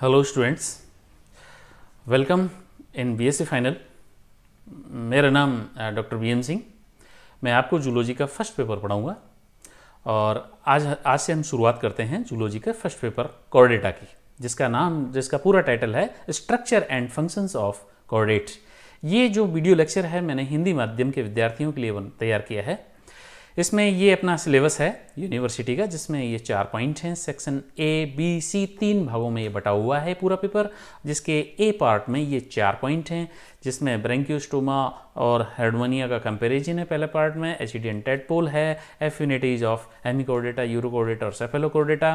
hello students welcome in BSc final मेरा नाम doctor BM Singh मैं आपको जूलॉजी का फर्स्ट पेपर पढ़ाऊंगा और आज आज से हम शुरुआत करते हैं जूलॉजी का फर्स्ट पेपर कॉर्डेटा की जिसका नाम जिसका पूरा टाइटल है structure and functions of chordate ये जो वीडियो लेक्चर है मैंने हिंदी माध्यम के विद्यार्थियों के लिए तैयार किया है इसमें ये अपना सिलेबस है यूनिवर्सिटी का जिसमें ये चार पॉइंट हैं सेक्शन ए बी सी तीन भागों में ये बटा हुआ है पूरा पेपर जिसके ए पार्ट में ये चार पॉइंट हैं जिसमें ब्रेंक्यूस्टोमा और हेडमोनिया का कंपेरिजन है पहले पार्ट में एचिडियन टेटपोल e है एफ्यूनिटीज ऑफ एमिकोडेटा यूरोकोडेटा और सेफेलोकोडेटा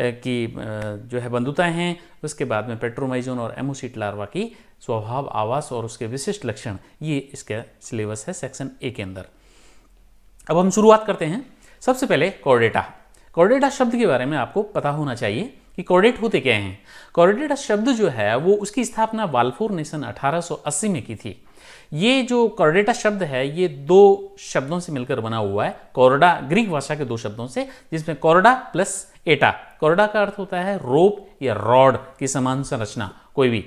की जो है बंधुताएं हैं उसके बाद में पेट्रोमाइजोन और एमोसीट लार्वा की स्वभाव आवास और उसके विशिष्ट लक्षण ये इसका सिलेबस है सेक्शन ए के अंदर अब हम शुरुआत करते हैं सबसे पहले कॉर्डेटा कॉर्डेटा शब्द के बारे में आपको पता होना चाहिए कि कॉर्डेट होते क्या हैं कॉर्डेटा शब्द जो है वो उसकी स्थापना वाल्फोर ने सन 1880 में की थी ये जो कॉर्डेटा शब्द है ये दो शब्दों से मिलकर बना हुआ है कॉर्डा ग्रीक भाषा के दो शब्दों से जिसमें कॉर्डा प्लस एटा कॉर्डा का अर्थ होता है रोप या रॉड की समान संरचना कोई भी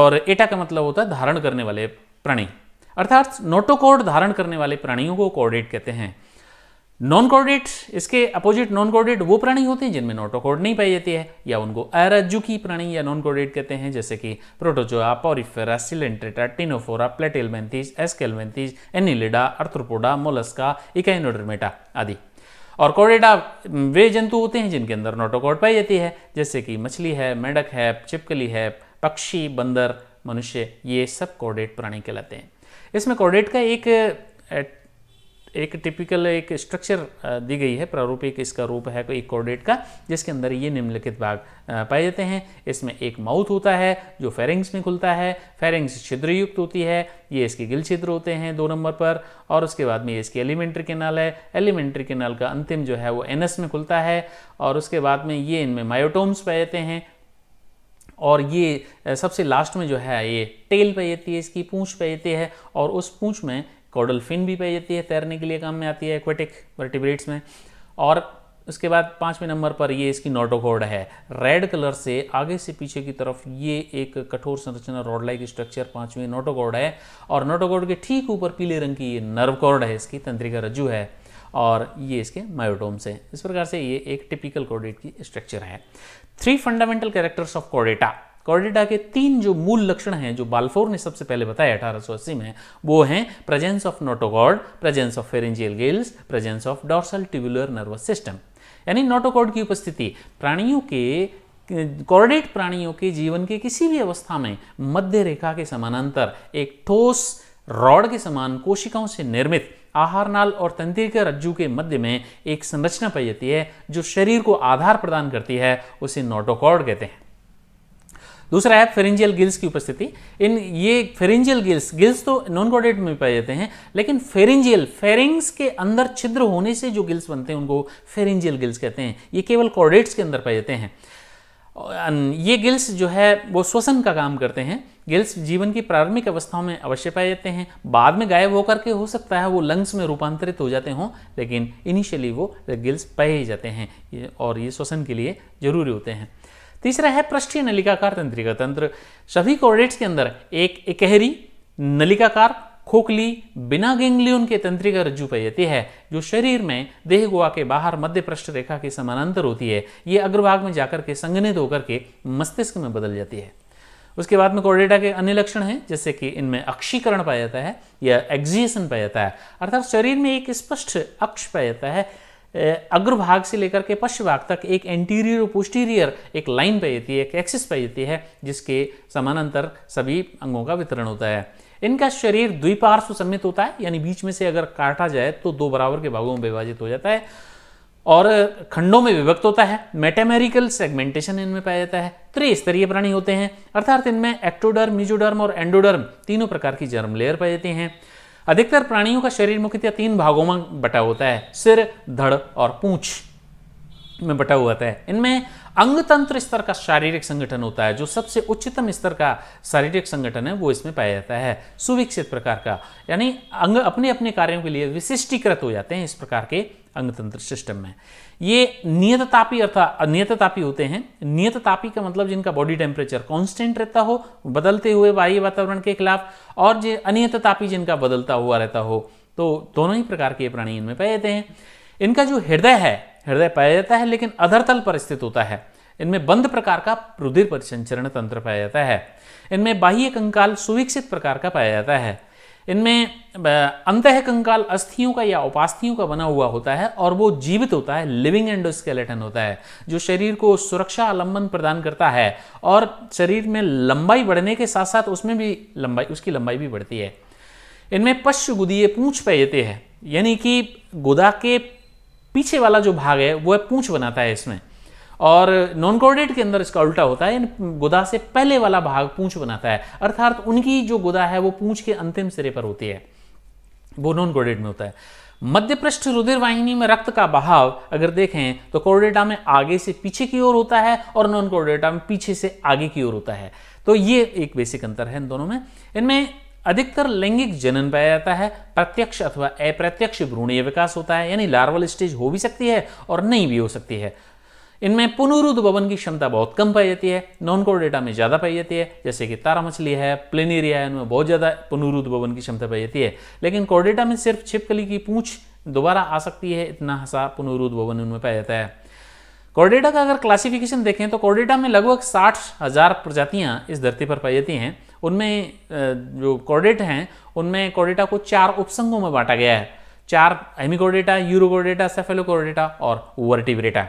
और एटा का मतलब होता है धारण करने वाले प्राणी अर्थात नोटोकॉर्ड धारण करने वाले प्राणियों को कॉर्डेट कहते हैं नॉन कॉर्डेट इसके अपोजिट नॉन कॉर्डेट वो प्राणी होते हैं जिनमें नोटोकॉर्ड नहीं पाई जाती है या उनको अरज्जुकी प्राणी या नॉन कॉर्डेट कहते हैं जैसे कि protozoa porifera coelenterata ctenophora platyhelminthes aschelminthes annelida arthropoda mollusca echinodermata आदि और कॉर्डेटा वे जंतु होते हैं जिनके अंदर नोटोकॉर्ड पाई जाती है जैसे कि मछली है मेढक है छिपकली है पक्षी बंदर मनुष्य ये सब कॉर्डेट प्राणी कहलाते हैं इसमें कॉर्डेट का एक एक टिपिकल एक स्ट्रक्चर दी गई है प्रारूप एक इसका रूप है एक कॉर्डेट का जिसके अंदर ये निम्नलिखित भाग पाए जाते हैं इसमें एक माउथ होता है जो फेरिंग्स में खुलता है फेरिंग्स छिद्रयुक्त होती है ये इसके गिल छिद्र होते हैं दो नंबर पर और उसके बाद में ये इसकी एलिमेंट्री केनाल है एलिमेंट्री केनाल का अंतिम जो है वो एनएस में खुलता है और उसके बाद में ये इनमें मायोटोम्स पाए जाते हैं और ये सबसे लास्ट में जो है ये टेल पे जाती है इसकी पूंछ पे जाती है और उस पूंछ में कॉडल फिन भी पाई जाती है तैरने के लिए काम में आती है एक्वेटिक वर्टिब्रेट्स में और उसके बाद पाँचवें नंबर पर ये इसकी नोटोकोड है रेड कलर से आगे से पीछे की तरफ ये एक कठोर संरचना रॉड लाइक स्ट्रक्चर पाँचवें नोटोकोड है और नोटोकोड के ठीक ऊपर पीले रंग की ये नर्व कॉर्ड है इसकी तंत्रिका रज्जु है और ये इसके मायोटोम्स हैं इस प्रकार से ये एक टिपिकल कॉर्डेट की स्ट्रक्चर है three fundamental characters of chordata chordata के तीन जो मूल लक्षण हैं जो बाल्फोर ने सबसे पहले बताया अठारह में वो हैं presence of notochord presence of pharyngeal gills presence of dorsal tubular nervous system यानी नोटोकॉर्ड की उपस्थिति प्राणियों के कॉर्डेट प्राणियों के जीवन के किसी भी अवस्था में मध्य रेखा के समानांतर एक ठोस रॉड के समान कोशिकाओं से निर्मित आहार नाल और तंत्रिका के रज्जु के मध्य में एक संरचना पाई जाती है जो शरीर को आधार प्रदान करती है उसे नोटोकॉर्ड कहते हैं दूसरा है फेरेंजियल गिल्स की उपस्थिति इन ये फेरेंजियल गिल्स गिल्स तो नॉन कॉर्डेट में पाए जाते हैं लेकिन फेरेंजियल फेरिंग्स के अंदर छिद्र होने से जो गिल्स बनते हैं उनको फेरेंजियल गिल्स कहते हैं ये केवल कॉर्डेट्स के अंदर पाए जाते हैं ये गिल्स जो है वो श्वसन का काम करते हैं गिल्स जीवन की प्रारंभिक अवस्थाओं में अवश्य पाए जाते हैं बाद में गायब होकर के हो सकता है वो लंग्स में रूपांतरित हो जाते हों लेकिन इनिशियली वो गिल्स पाए ही जाते हैं और ये श्वसन के लिए जरूरी होते हैं तीसरा है पृष्ठीय नलिकाकार तंत्रिका तंत्र सभी कोर्डेट्स के अंदर एक एकहरी नलिकाकार खोखली बिना गैंग्लियन के तंत्रिका रज्जु पयती है जो शरीर में देह गोवा के बाहर मध्य पृष्ठ रेखा के समानांतर होती है ये अग्रभाग में जाकर के संगनित होकर के मस्तिष्क में बदल जाती है उसके बाद में कोर्डेटा के अन्य लक्षण हैं जैसे कि इनमें अक्षीकरण पाया जाता है या एक्जिएशन पाया जाता है अर्थात शरीर में एक स्पष्ट अक्ष पाया जाता है अग्रभाग से लेकर के पश्चिभाग तक एक एंटीरियर और पोस्टीरियर एक लाइन पाई जाती है एक एक्सिस पाई जाती है जिसके समानांतर सभी अंगों का वितरण होता है इनका शरीर द्विपार्श्व सम्मित होता है यानी बीच में से अगर काटा जाए तो दो बराबर के भागों में विभाजित हो जाता है और खंडों में विभक्त होता है मेटामेरिकल सेगमेंटेशन इनमें पाया जाता है त्रिस्तरीय प्राणी होते हैं अर्थात इनमें एक्टोडर्म मिजोडर्म और एंडोडर्म तीनों प्रकार की जर्म लेयर पाए जाते हैं अधिकतर प्राणियों का शरीर मुख्यतः तीन भागों में बटा होता है सिर धड़ और पूछ में बटा हुआ होता है इनमें अंगतंत्र स्तर का शारीरिक संगठन होता है जो सबसे उच्चतम स्तर का शारीरिक संगठन है वो इसमें पाया जाता है सुविकसित प्रकार का यानी अंग अपने अपने कार्यों के लिए विशिष्टीकृत हो जाते हैं इस प्रकार के अंगतंत्र सिस्टम में ये नियततापी अर्थात नियततापी होते हैं नियततापी का मतलब जिनका बॉडी टेम्परेचर कांस्टेंट रहता हो बदलते हुए वायु वातावरण के खिलाफ और जो अनियततापी जिनका बदलता हुआ रहता हो तो दोनों ही प्रकार के प्राणी इनमें पाए जाते हैं इनका जो हृदय है हृदय पाया जाता है लेकिन अधर तल पर स्थित होता है इनमें बंद प्रकार का रुधिर परिसंचरण तंत्र पाया जाता है इनमें बाह्य कंकाल सुविकसित प्रकार का पाया जाता है इनमें अंत कंकाल अस्थियों का या उपास्थियों का बना हुआ होता है और वो जीवित होता है लिविंग एंडोस्केलेटन होता है जो शरीर को सुरक्षा आलंबन प्रदान करता है और शरीर में लंबाई बढ़ने के साथ साथ उसमें भी लंबाई उसकी लंबाई भी बढ़ती है इनमें पश्च गुदीय पूंछ पाए जाते हैं यानी कि गुदा के पीछे वाला जो भाग है वो है पूंछ बनाता है इसमें और नॉन कॉर्डेट के अंदर इसका उल्टा होता है गुदा से पहले वाला भाग पूंछ बनाता है अर्थात उनकी जो गुदा है वो पूंछ के अंतिम सिरे पर होती है वो नॉन कॉर्डेट में होता है मध्य पृष्ठ रुधिर वाहिनी में रक्त का बहाव अगर देखें तो कोर्डेटा में आगे से पीछे की ओर होता है और नॉन कोर्डेटा में पीछे से आगे की ओर होता है तो ये एक बेसिक अंतर है इन दोनों में इनमें अधिकतर लैंगिक जनन पाया जाता है प्रत्यक्ष अथवा अप्रत्यक्ष भ्रूणीय विकास होता है यानी लार्वल स्टेज हो भी सकती है और नहीं भी हो सकती है इनमें भवन की क्षमता बहुत कम पाई जाती है नॉन डेटा में ज़्यादा पाई जाती है जैसे कि तारा मछली है प्लेनेरिया है इनमें बहुत ज़्यादा भवन की क्षमता पाई जाती है लेकिन कोरडेटा में सिर्फ छिपकली की पूछ दोबारा आ सकती है इतना हसा भवन उनमें पाया जाता है कॉर्डेटा का अगर क्लासिफिकेशन देखें तो कॉर्डेटा में लगभग साठ हज़ार प्रजातियां इस धरती पर पाई जाती हैं उनमें जो कॉर्डेट हैं उनमें कॉर्डेटा को चार उपसंगों में बांटा गया है चार हेमिकोडेटा यूरोकोर्डेटा सेफेलोकोर्डेटा और वर्टिब्रेटा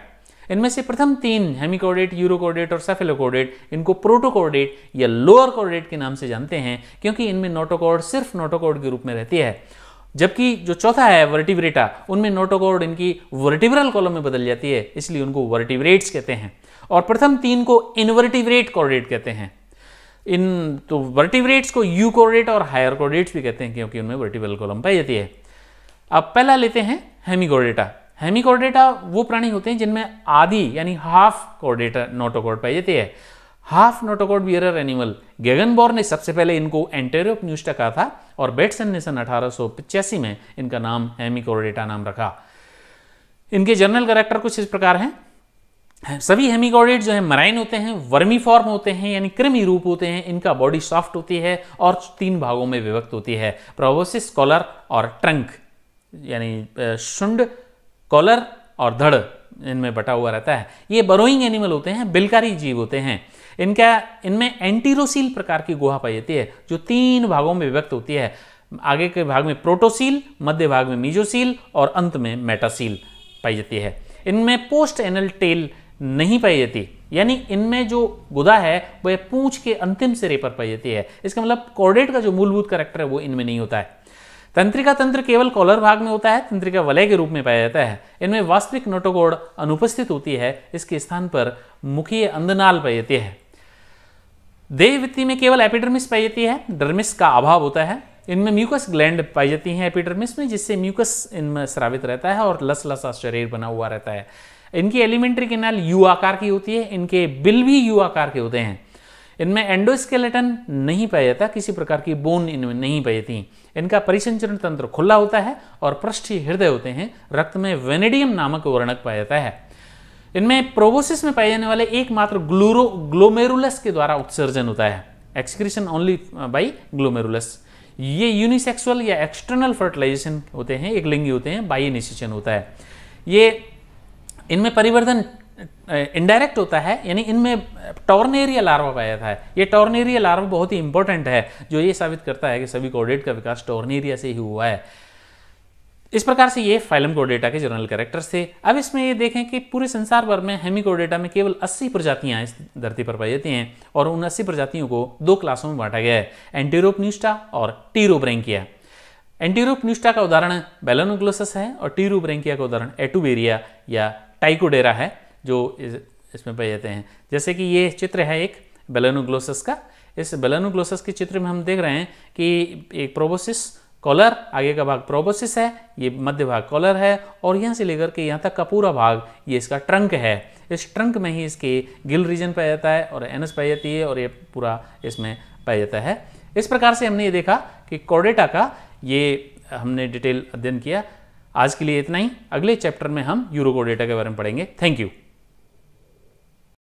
इनमें से प्रथम तीन हेमिकोडेट यूरोकोर्डेट और सेफेलोकोडेट इनको प्रोटोकोर्डेट या लोअर कोर्डेट के नाम से जानते हैं क्योंकि इनमें नोटोकोर्ड सिर्फ नोटोकोर्ड के रूप में रहती है जबकि जो चौथा है वर्टिब्रेटा उनमें नोटोकोड इनकी वर्टिब्रल कॉलम में बदल जाती है इसलिए उनको वर्टिब्रेट्स कहते हैं और प्रथम तीन को इनवर्टिब्रेट कॉर्डेट कहते हैं इन तो वर्टिवरेट्स को यू कोरेट और हायर कोरेट्स भी कहते हैं क्योंकि उनमें वर्टिवल कॉलम पाई जाती है अब पहला लेते हैं हेमिकोर्डेटा हेमिकोर्डेटा वो प्राणी होते हैं जिनमें आधी यानी हाफ कोर्डेटा नोटोकोड पाई जाती है half notochord bearer animal Gegenbaur ने सबसे पहले इनको एंटेरियो न्यूस्टा कहा था और बेटसन ने सन अठारह में इनका नाम हेमिकोर्डेटा नाम रखा इनके जनरल करेक्टर कुछ इस प्रकार हैं सभी हेमिगोडेट जो है मराइन होते हैं वर्मी फॉर्म होते हैं यानी कृमि रूप होते हैं इनका बॉडी सॉफ्ट होती है और तीन भागों में विभक्त होती है प्रोबोसिस कॉलर और ट्रंक यानी शुंड कॉलर और धड़ इनमें बटा हुआ रहता है ये बरोइंग एनिमल होते हैं बिलकारी जीव होते हैं इनका इनमें एंटीरोसील प्रकार की गुहा पाई जाती है जो तीन भागों में विभक्त होती है आगे के भाग में प्रोटोसील मध्य भाग में मीजोसील और अंत में मेटासील पाई जाती है इनमें पोस्ट एनल टेल नहीं पाई जाती यानी इनमें जो गुदा है वह पूंछ के अंतिम सिरे पर पाई जाती है इसका मतलब कॉर्डेट का जो मूलभूत करेक्टर है वो इनमें नहीं होता है तंत्रिका तंत्र केवल कॉलर भाग में होता है तंत्रिका वलय के रूप में पाया जाता है इनमें वास्तविक नोटोगोड अनुपस्थित होती है इसके स्थान पर मुखीय अंधनाल पाई जाती है देह वृत्ति में केवल एपिडर्मिस पाई जाती है डर्मिस का अभाव होता है इनमें म्यूकस ग्लैंड पाई जाती हैं एपिडर्मिस में जिससे म्यूकस इनमें स्रावित रहता है और लसलसा शरीर बना हुआ रहता है इनकी एलिमेंट्री केनाल यू आकार की होती है इनके बिल भी यू आकार के होते हैं इनमें एंडोस्केलेटन नहीं पाया जाता किसी प्रकार की बोन इनमें नहीं पाई जाती इनका परिसंचरण तंत्र खुला होता है और पृष्ठीय हृदय होते हैं रक्त में वेनेडियम नामक वर्णक पाया जाता है इनमें प्रोबोसिस में पाए जाने वाले एकमात्र ग्लूरो ग्लोमेरुलस के द्वारा उत्सर्जन होता है एक्सक्रीशन ओनली बाई ग्लोमेरुलस ये यूनिसेक्सुअल या एक्सटर्नल फर्टिलाइजेशन होते हैं एक लिंगी होते हैं बाई इनिशिएशन होता है ये इनमें परिवर्तन इनडायरेक्ट होता है यानी इनमें टॉर्नेरिया लार्वा पाया जाता है ये टॉर्नेरिया लार्वा बहुत ही इंपॉर्टेंट है जो ये साबित करता है कि सभी कोडेट का विकास टॉर्नेरिया से ही हुआ है इस प्रकार से ये फाइलम कोडेटा के जनरल कैरेक्टर्स थे अब इसमें ये देखें कि पूरे संसार भर में हेमी कोडेटा में केवल 80 प्रजातियां इस धरती पर पाई जाती हैं और उन 80 प्रजातियों को दो क्लासों में बांटा गया है एंटीरोपनिस्टा और टीरोब्रेंकिया न्यूस्टा का उदाहरण बेलोनोग्लोसस है और टीरोब्रेंकिया का उदाहरण एटूबेरिया या टाइकोडेरा है जो इस, इसमें पाए जाते हैं जैसे कि ये चित्र है एक बेलानुग्लोसस का इस बेलानुग्लोसस के चित्र में हम देख रहे हैं कि एक प्रोबोसिस कॉलर आगे का भाग प्रोबोसिस है ये मध्य भाग कॉलर है और यहाँ से लेकर के यहाँ तक का पूरा भाग ये इसका ट्रंक है इस ट्रंक में ही इसके गिल रीजन पाया जाता है और एनस पाई जाती है और ये पूरा इसमें पाया जाता है इस प्रकार से हमने ये देखा कि कॉडेटा का ये हमने डिटेल अध्ययन किया आज के लिए इतना ही अगले चैप्टर में हम यूरो को डेटा के बारे में पढ़ेंगे थैंक यू